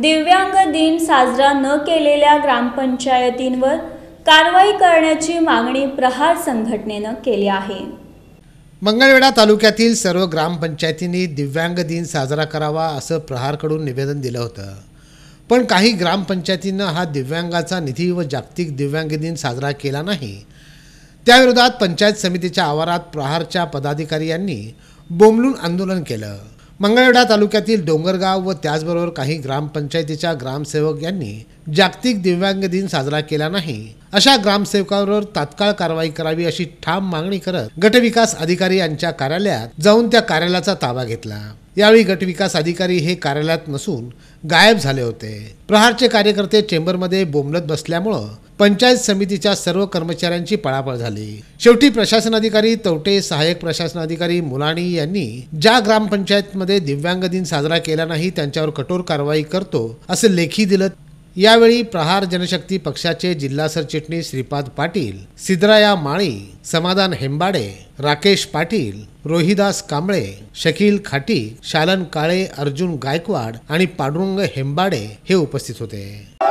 दिव्यांग दिन साजरा न केलेल्या ग्रामपंचायतींवर कारवाई करण्याची मागणी प्रहार संघटनेनं केली आहे मंगळवेढा तालुक्यातील सर्व ग्रामपंचायतींनी दिव्यांग दिन साजरा करावा असं प्रहारकडून निवेदन दिलं होतं पण काही ग्रामपंचायतींना हा दिव्यांगाचा निधी व जागतिक दिव्यांग दिन साजरा केला नाही त्याविरोधात पंचायत समितीच्या आवारात प्रहारच्या पदाधिकारी यांनी बोमलून आंदोलन केलं मंगळवेढा तालुक्यातील डोंगरगाव व त्याचबरोबर काही ग्रामपंचायतीच्या ग्रामसेवक यांनी जागतिक दिव्यांग दिन साजरा केला नाही अशा ग्रामसेवकांवर तात्काळ कारवाई करावी अशी ठाम मागणी करत गटविकास अधिकारी यांच्या कार्यालयात जाऊन त्या कार्यालयाचा ताबा घेतला यावेळी गटविकास अधिकारी हे कार्यालयात नसून गायब झाले होते प्रहारचे कार्यकर्ते चेंबरमध्ये बोंबलत बसल्यामुळं पंचायत समितीच्या सर्व कर्मचाऱ्यांची पळापळ झाली शेवटी प्रशासन अधिकारी तवटे सहाय्यक प्रशासन अधिकारी मुलाणी यांनी ज्या ग्रामपंचायतमध्ये दिव्यांग दिन साजरा केला नाही त्यांच्यावर कठोर कारवाई करतो असं लेखी दिलं यावेळी प्रहार जनशक्ती पक्षाचे जिल्हा सरचिटणीस श्रीपाद पाटील सिद्राया माळी समाधान हेंबाडे राकेश पाटील रोहिदास कांबळे शकील खाटी शालन काळे अर्जुन गायकवाड आणि पांडुरंग हेंबाडे हे उपस्थित होते